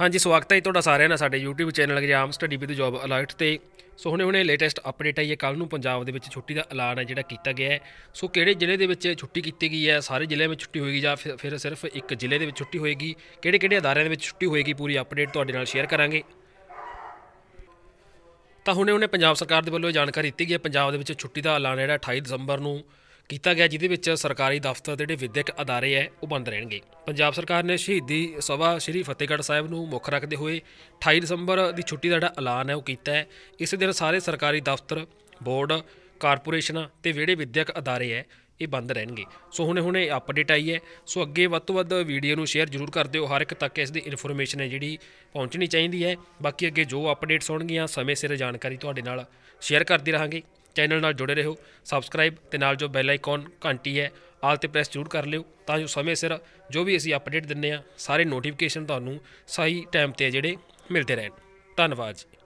ਹਾਂਜੀ ਸਵਾਗਤ ਹੈ ਤੁਹਾਡਾ ਸਾਰਿਆਂ ਦਾ ਸਾਡੇ YouTube channel exam study with job alert ਤੇ ਸੋ ਹੁਣੇ ਹੁਣੇ ਲੇਟੈਸਟ ਅਪਡੇਟ ਆਈ ਹੈ ਕੱਲ ਨੂੰ ਪੰਜਾਬ ਦੇ ਵਿੱਚ ਛੁੱਟੀ ਦਾ ਐਲਾਨ ਹੈ ਜਿਹੜਾ ਕੀਤਾ ਗਿਆ ਹੈ ਸੋ ਕਿਹੜੇ ਜ਼ਿਲ੍ਹੇ ਦੇ ਵਿੱਚ ਛੁੱਟੀ ਕੀਤੀ ਗਈ ਹੈ ਸਾਰੇ ਜ਼ਿਲ੍ਹਿਆਂ ਵਿੱਚ ਛੁੱਟੀ ਹੋਏਗੀ ਜਾਂ ਫਿਰ ਸਿਰਫ ਇੱਕ ਜ਼ਿਲ੍ਹੇ ਦੇ ਵਿੱਚ ਛੁੱਟੀ ਹੋਏਗੀ ਕਿਹੜੇ ਕਿਹੜੇ ਅਦਾਰਿਆਂ ਦੇ ਵਿੱਚ ਛੁੱਟੀ ਹੋਏਗੀ ਪੂਰੀ ਅਪਡੇਟ ਤੁਹਾਡੇ ਨਾਲ ਸ਼ੇਅਰ ਕਰਾਂਗੇ ਤਾਂ ਹੁਣੇ ਹੁਣੇ ਪੰਜਾਬ ਸਰਕਾਰ ਦੇ ਵੱਲੋਂ ਜਾਣਕਾਰੀ ਦਿੱਤੀ ਗਈ ਹੈ ਪੰਜਾਬ ਦੇ ਵਿੱਚ ਛੁੱਟੀ ਦਾ ਐਲਾਨ ਜਿਹੜਾ 28 ਦਸੰਬਰ ਨੂੰ ਕੀਤਾ ਗਿਆ ਜਿਹਦੇ ਵਿੱਚ ਸਰਕਾਰੀ ਦਫ਼ਤਰ ਤੇ ਜਿਹੜੇ ਵਿਦਿਅਕ ਅਦਾਰੇ ਐ ਉਹ ਬੰਦ ਰਹਿਣਗੇ ਪੰਜਾਬ ਸਰਕਾਰ ਨੇ ਸ਼ਹੀਦੀ ਸਭਾ ਸ੍ਰੀ ਫਤਿਹਗੜ੍ਹ ਸਾਹਿਬ ਨੂੰ ਮੁੱਖ ਰੱਖਦੇ ਹੋਏ 28 ਦਸੰਬਰ ਦੀ ਛੁੱਟੀ ਦਾ ਜਿਹੜਾ ਐਲਾਨ ਹੈ ਉਹ ਕੀਤਾ ਹੈ ਇਸੇ ਦਿਨ ਸਾਰੇ ਸਰਕਾਰੀ ਦਫ਼ਤਰ ਬੋਰਡ ਕਾਰਪੋਰੇਸ਼ਨਾਂ ਤੇ ਜਿਹੜੇ ਵਿਦਿਅਕ ਅਦਾਰੇ ਐ ਇਹ ਬੰਦ ਰਹਿਣਗੇ ਸੋ ਹੁਣੇ ਹੁਣੇ ਅਪਡੇਟ ਆਈ ਹੈ ਸੋ ਅੱਗੇ ਵੱਧ ਤੋਂ ਵੱਧ ਵੀਡੀਓ ਨੂੰ ਸ਼ੇਅਰ ਜ਼ਰੂਰ ਕਰ ਦਿਓ ਹਰ ਇੱਕ ਤੱਕ ਇਸ ਦੀ ਇਨਫੋਰਮੇਸ਼ਨ ਹੈ ਜਿਹੜੀ ਪਹੁੰਚਣੀ ਚਾਹੀਦੀ ਹੈ ਬਾਕੀ ਅੱਗੇ ਜੋ ਅਪਡੇਟਸ ਹੋਣਗੀਆਂ ਸਮੇਂ ਸਿਰ ਜਾਣਕਾਰੀ ਤੁਹਾਡੇ ਨਾਲ ਸ਼ੇਅਰ ਕਰਦੇ ਰਹਾਂਗੇ ਚੈਨਲ ਨਾਲ ਜੁੜੇ ਰਹੋ ਸਬਸਕ੍ਰਾਈਬ ਤੇ ਨਾਲ ਜੋ ਬੈਲ ਆਈਕਨ ਘੰਟੀ ਹੈ ਆਲ ਤੇ ਪ੍ਰੈਸ ਜ਼ਰੂਰ ਕਰ ਲਿਓ ਤਾਂ ਜੋ ਸਮੇਂ ਸਿਰ ਜੋ ਵੀ ਅਸੀਂ ਅਪਡੇਟ ਦਿੰਨੇ ਆ ਸਾਰੇ ਨੋਟੀਫਿਕੇਸ਼ਨ ਤੁਹਾਨੂੰ ਸਹੀ ਟਾਈਮ ਤੇ ਜਿਹੜੇ ਮਿਲਦੇ ਰਹਿਣ ਧੰਨਵਾਦ ਜੀ